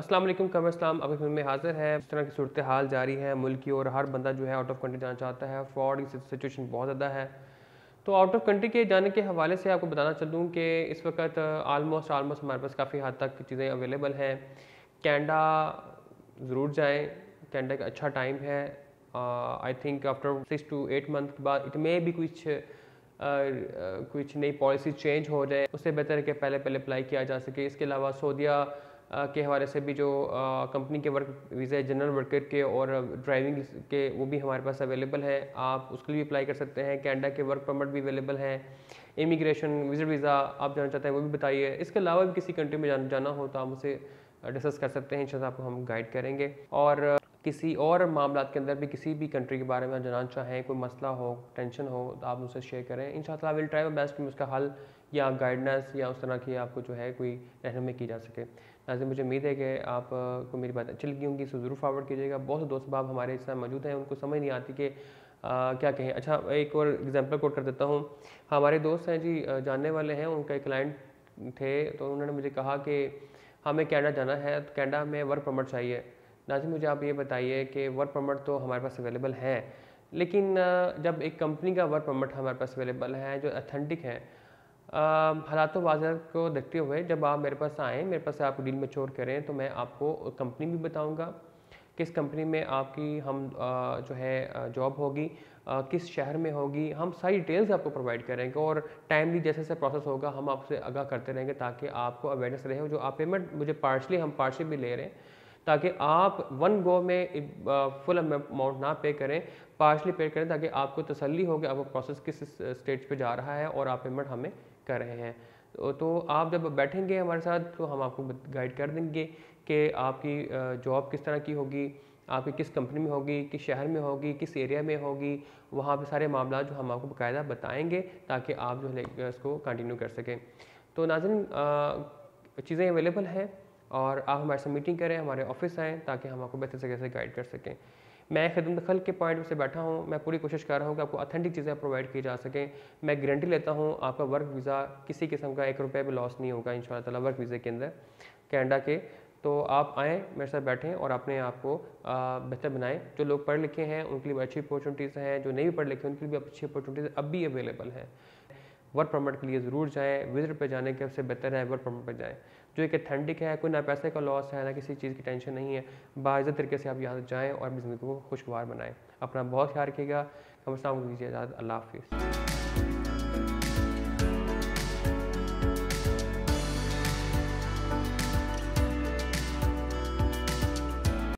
असलम कमर इस्लाम अब फिल्म में हाजिर है इस तरह की सूरत हाल जारी है मुल्क की और हर बंदा जो है आउट ऑफ कंट्री जाना चाहता है फ्रॉड की सिचुएशन बहुत ज़्यादा है तो आउट ऑफ कंट्री के जाने के हवाले से आपको बताना चलूँ कि इस वक्त आलमोस्ट आलमोस्ट हमारे पास काफ़ी हद तक चीज़ें अवेलेबल हैं कैनेडा ज़रूर जाएँ कैनेडा का अच्छा टाइम है I think after six to eight month के बाद इट मे भी कुछ कुछ नई पॉलिसी चेंज हो जाए उससे बेहतर है कि पहले पहले अप्लाई किया जा सके इसके अलावा सऊदिया के हवाले से भी जो कंपनी के वर्क वीज़ा जनरल वर्कर के और ड्राइविंग के वो भी हमारे पास अवेलेबल है आप उसके लिए अप्लाई कर सकते हैं कैनेडा के वर्क परमिट भी अवेलेबल हैं इमिग्रेशन विजिट वीज़ा आप जाना चाहते हैं वो भी बताइए इसके अलावा भी किसी कंट्री में जाना हो तो आप उसे डिस्कस कर सकते हैं इन आपको हम गाइड करेंगे और किसी और मामला के अंदर भी किसी भी कंट्री के बारे में जाना चाहें कोई मसला हो टेंशन हो तो आप मुझसे शेयर करें इन शाला विल ट्राई बेस्ट कि उसका हल या गाइडनेस या उस तरह की आपको जो है कोई रहनमई की जा सके नाजिर मुझे उम्मीद है कि आपको मेरी बात अच्छी लगी होंगी इसे ज़रूर फॉरवर्ड कीजिएगा बहुत से दोस्त बाब हमारे इस मौजूद हैं उनको समझ नहीं आती कि क्या कहें अच्छा एक और एग्ज़ाम्पल कोट कर देता हूँ हमारे दोस्त हैं जी जानने वाले हैं उनका एक क्लाइंट थे तो उन्होंने मुझे कहा कि हमें कैनेडा जाना है तो कैनेडा में वर्क परमिट चाहिए नाजिम मुझे आप ये बताइए कि वर्क परमिट तो हमारे पास अवेलेबल है लेकिन जब एक कंपनी का वर्क परमिट हमारे पास अवेलेबल है जो अथेंटिक है हालात बाजार को देखते हुए जब आप मेरे पास आएँ मेरे पास आप डील में चोर करें तो मैं आपको कंपनी भी बताऊँगा किस कंपनी में आपकी हम जो है जॉब होगी किस शहर में होगी हम सारी डिटेल्स आपको प्रोवाइड करेंगे और टाइमली जैसे जैसे प्रोसेस होगा हम आपसे आगाह करते रहेंगे ताकि आपको अवेयरनेस रहे जो आप पेमेंट मुझे पार्शली हम पार्शली भी ले रहे हैं ताकि आप वन गो में फुल अमाउंट ना पे करें पार्शली पे करें ताकि आपको तसल्ली हो कि आपका प्रोसेस किस स्टेज पे जा रहा है और आप पेमेंट हमें कर रहे हैं तो, तो आप जब बैठेंगे हमारे साथ तो हम आपको गाइड कर देंगे कि आपकी जॉब किस तरह की होगी आपकी किस कंपनी में होगी किस शहर में होगी किस एरिया में होगी वहाँ पे सारे मामला जो हम आपको बाकायदा बताएंगे ताकि आप जो है इसको कंटिन्यू कर सकें तो नाजिन चीज़ें अवेलेबल हैं और आप हमारे साथ मीटिंग करें हमारे ऑफिस आएँ ताकि हम आपको बेहतर तरीके से गाइड कर सकें मैं खदम दखल के पॉइंट से बैठा हूँ मैं पूरी कोशिश कर रहा हूँ कि आपको अथेंटिक चीज़ें प्रोवाइड की जा सकें मैं गारंटी लेता हूँ आपका वर्क वीज़ा किसी किस्म का एक रुपये भी लॉस नहीं होगा इन शाला वर्क वीज़े के अंदर कैनेडा के तो आप आएँ मेरे साथ बैठें और अपने आप को बेहतर बनाएं जो लोग पढ़ लिखे हैं उनके लिए अच्छी अपॉर्चुनिटीज़ हैं जो नहीं पढ़ लिखे उनके लिए भी अच्छी अपॉर्चुनिटीज़ अब भी अवेलेबल हैं वर्क परमिट के लिए ज़रूर जाएं विजिट पे जाने के से बेहतर है वर्क परमिट पे जाएं जो एक अथेंटिक है कोई ना पैसे का लॉस है ना किसी चीज़ की टेंशन नहीं है बाज़त तरीके से आप यहाँ जाएँ और अपनी ज़िंदगी को खुशगवार बनाएँ अपना बहुत ख्याल रखिएगा कम से कम दीजिए अल्लाह हाफिज़